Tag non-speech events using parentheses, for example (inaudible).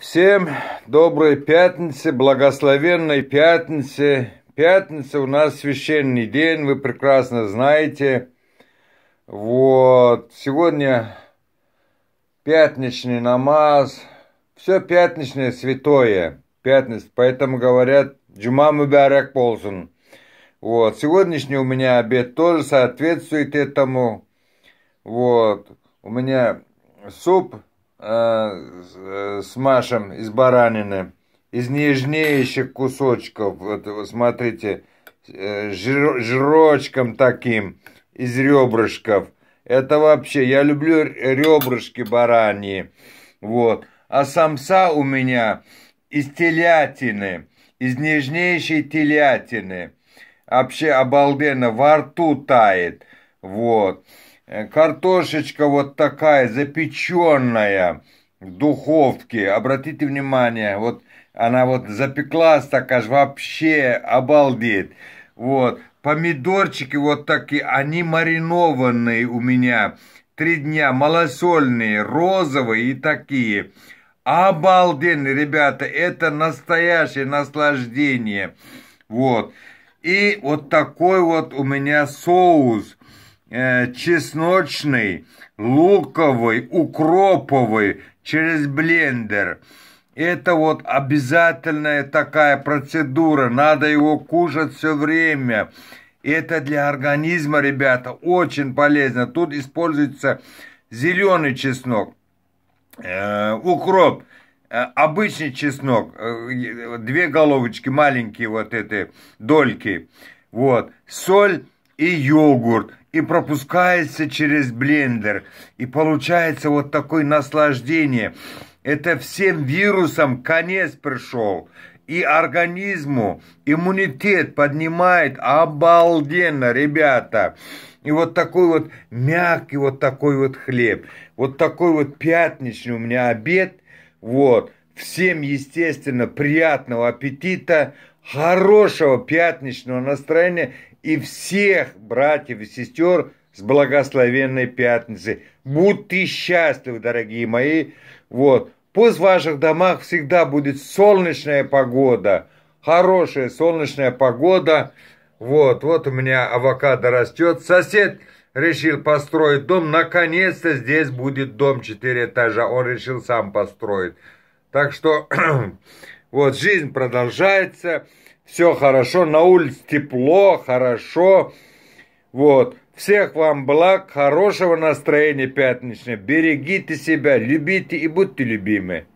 Всем доброй пятницы, благословенной пятницы. Пятница у нас священный день, вы прекрасно знаете. Вот, сегодня пятничный намаз, все пятничное святое, пятница, поэтому говорят «Джума Мубарак Полсон». Вот, сегодняшний у меня обед тоже соответствует этому. Вот, у меня суп – Э, э, с Машем из баранины, из нежнейших кусочков, вот смотрите, э, жир, таким, из ребрышков. Это вообще, я люблю ребрышки бараньи, вот. А самса у меня из телятины, из нежнейшей телятины. Вообще обалденно, во рту тает, вот. Э, картошечка вот такая, запеченная в духовке. Обратите внимание, вот она вот запеклась такая аж вообще обалдеть. Вот, помидорчики вот такие, они маринованные у меня. Три дня, малосольные, розовые и такие. Обалденные, ребята, это настоящее наслаждение. Вот. И вот такой вот у меня соус – Э, чесночный, луковый, укроповый через блендер. Это вот обязательная такая процедура, надо его кушать все время. Это для организма, ребята, очень полезно. Тут используется зеленый чеснок, э, укроп, э, обычный чеснок, две головочки маленькие вот эти дольки, вот, соль и йогурт и пропускается через блендер. И получается вот такое наслаждение. Это всем вирусам конец пришел. И организму иммунитет поднимает обалденно, ребята. И вот такой вот мягкий вот такой вот хлеб. Вот такой вот пятничный у меня обед. Вот. Всем, естественно, приятного аппетита хорошего пятничного настроения и всех братьев и сестер с благословенной пятницы. Будьте счастливы, дорогие мои. Вот. Пусть в ваших домах всегда будет солнечная погода. Хорошая солнечная погода. Вот, вот у меня авокадо растет. Сосед решил построить дом. Наконец-то здесь будет дом 4 этажа. Он решил сам построить. Так что (clears throat) Вот жизнь продолжается, все хорошо, на улице тепло, хорошо. Вот. Всех вам благ, хорошего настроения пятничного. Берегите себя, любите и будьте любимы.